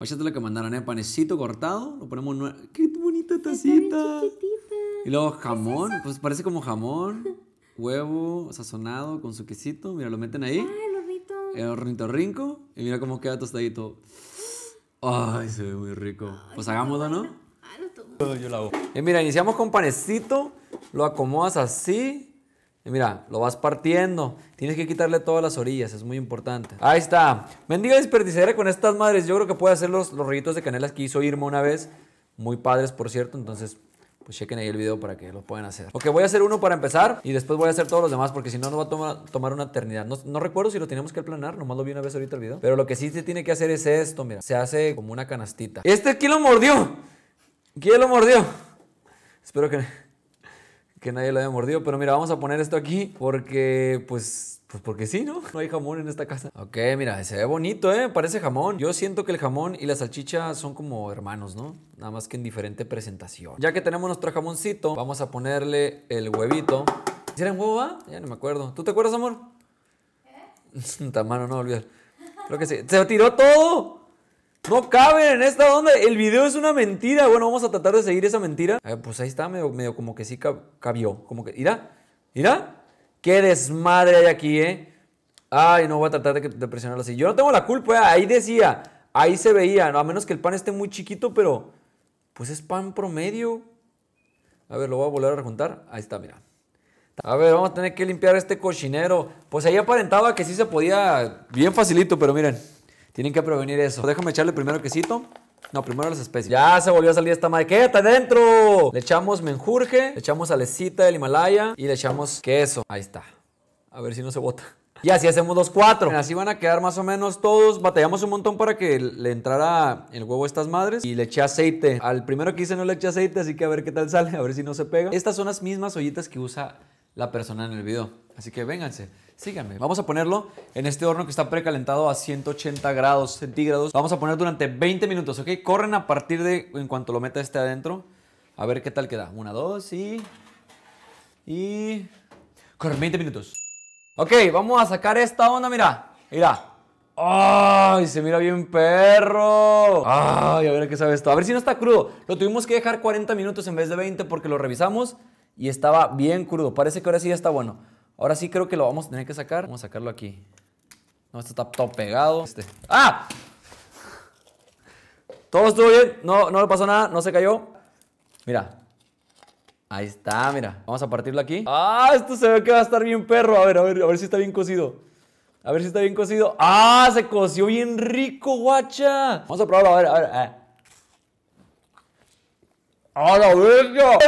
Fíjate lo que mandaron, ¿eh? Panecito cortado, lo ponemos ¡Qué bonita tacita! Y luego jamón, pues parece como jamón, huevo sazonado con su quesito, mira, lo meten ahí. ay el hornito! El eh, hornito rinco, y mira cómo queda tostadito. ¡Ay, se ve muy rico! Pues hagámoslo, ¿no? Ah, Yo lo hago. Y eh, mira, iniciamos con panecito, lo acomodas así, mira, lo vas partiendo. Tienes que quitarle todas las orillas, es muy importante. Ahí está. Bendiga desperdiciaré con estas madres. Yo creo que puede hacer los, los rollitos de canela que hizo Irma una vez. Muy padres, por cierto. Entonces, pues chequen ahí el video para que lo puedan hacer. Ok, voy a hacer uno para empezar y después voy a hacer todos los demás porque si no nos va a tomar una eternidad. No, recuerdo si lo tenemos que planear, nomás lo vi una vez ahorita el video. Pero lo que sí se tiene que hacer es esto, mira. Se hace como una canastita. ¿Este quién lo mordió? ¿Quién lo mordió? Espero que que nadie lo haya mordido. Pero mira, vamos a poner esto aquí porque, pues, pues porque sí, ¿no? No hay jamón en esta casa. Ok, mira, se ve bonito, ¿eh? Parece jamón. Yo siento que el jamón y la salchicha son como hermanos, ¿no? Nada más que en diferente presentación. Ya que tenemos nuestro jamoncito, vamos a ponerle el huevito. ¿Si era huevo, va? Ah? Ya no me acuerdo. ¿Tú te acuerdas, amor? ¿Eh? Tamano, no, olvidar. Creo que sí. ¡Se tiró todo! No caben en esta onda. El video es una mentira. Bueno, vamos a tratar de seguir esa mentira. Eh, pues ahí está, medio, medio como que sí cabió. Como que, mira, mira. Qué desmadre hay aquí, ¿eh? Ay, no voy a tratar de, presionarlo así. Yo no tengo la culpa, ¿eh? ahí decía, ahí se veía, ¿no? a menos que el pan esté muy chiquito, pero pues es pan promedio. A ver, lo voy a volver a rejuntar. Ahí está, mira. A ver, vamos a tener que limpiar este cochinero. Pues ahí aparentaba que sí se podía bien facilito, pero miren. Tienen que prevenir eso. Déjame echarle primero quesito. No, primero las especias. Ya se volvió a salir esta madre. ¿Qué? ¡Está dentro! Le echamos menjurje, le echamos alecita del Himalaya y le echamos queso. Ahí está. A ver si no se bota. Y así hacemos los cuatro. Así van a quedar más o menos todos. Batallamos un montón para que le entrara el huevo a estas madres. Y le eché aceite. Al primero que hice no le eché aceite, así que a ver qué tal sale. A ver si no se pega. Estas son las mismas ollitas que usa la persona en el video. Así que vénganse, síganme. Vamos a ponerlo en este horno que está precalentado a 180 grados centígrados. Vamos a poner durante 20 minutos, ¿ok? Corren a partir de en cuanto lo meta este adentro. A ver qué tal queda. Una, dos y... Y... Corren 20 minutos. Ok, vamos a sacar esta onda, mira. Mira. ¡Ay! Se mira bien perro. ¡Ay! A ver qué sabe esto. A ver si no está crudo. Lo tuvimos que dejar 40 minutos en vez de 20 porque lo revisamos y estaba bien crudo. Parece que ahora sí ya está bueno. Ahora sí creo que lo vamos a tener que sacar. Vamos a sacarlo aquí. No, esto está todo pegado. Este. ¡Ah! Todo estuvo bien. No, no le pasó nada. No se cayó. Mira. Ahí está, mira. Vamos a partirlo aquí. ¡Ah! Esto se ve que va a estar bien perro. A ver, a ver, a ver si está bien cocido. A ver si está bien cocido. ¡Ah! Se coció bien rico, guacha. Vamos a probarlo, a ver, a ver. ¡A ¡Ah, la verga!